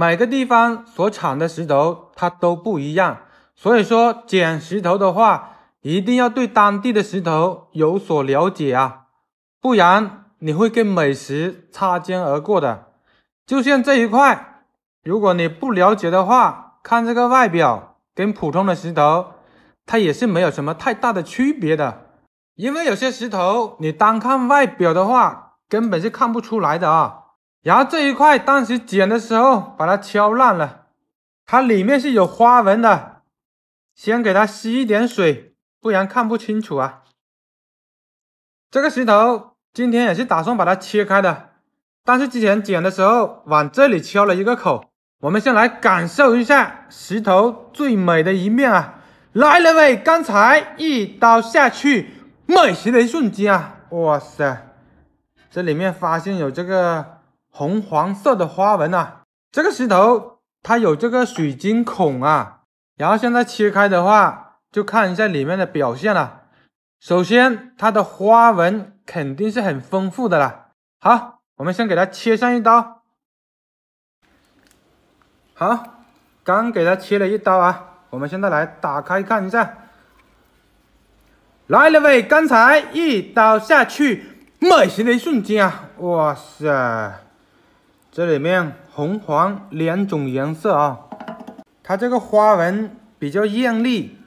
每个地方所产的石头它都不一样，所以说捡石头的话，一定要对当地的石头有所了解啊，不然你会跟美食擦肩而过的。就像这一块，如果你不了解的话，看这个外表跟普通的石头，它也是没有什么太大的区别的。因为有些石头你单看外表的话，根本是看不出来的啊。然后这一块当时剪的时候把它敲烂了，它里面是有花纹的。先给它吸一点水，不然看不清楚啊。这个石头今天也是打算把它切开的，但是之前剪的时候往这里敲了一个口。我们先来感受一下石头最美的一面啊！来了喂，刚才一刀下去，美食的一瞬间啊！哇塞，这里面发现有这个。红黄色的花纹啊，这个石头它有这个水晶孔啊，然后现在切开的话，就看一下里面的表现了。首先，它的花纹肯定是很丰富的了。好，我们先给它切上一刀。好，刚给它切了一刀啊，我们现在来打开看一下。来了喂，刚才一刀下去，美型的一瞬间啊，哇塞！这里面红黄两种颜色啊，它这个花纹比较艳丽，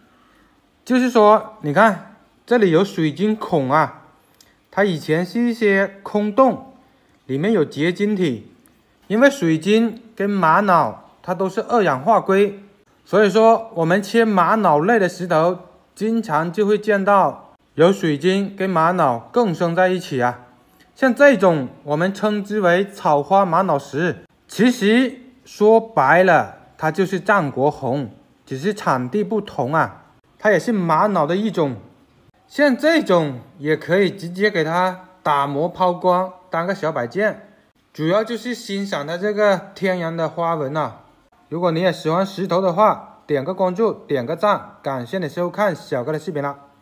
就是说，你看这里有水晶孔啊，它以前是一些空洞，里面有结晶体，因为水晶跟玛瑙它都是二氧化硅，所以说我们切玛瑙类的石头，经常就会见到有水晶跟玛瑙共生在一起啊。像这种我们称之为草花玛瑙石，其实说白了它就是战国红，只是产地不同啊。它也是玛瑙的一种。像这种也可以直接给它打磨抛光，当个小摆件，主要就是欣赏它这个天然的花纹啊。如果你也喜欢石头的话，点个关注，点个赞，感谢你收看小哥的视频了。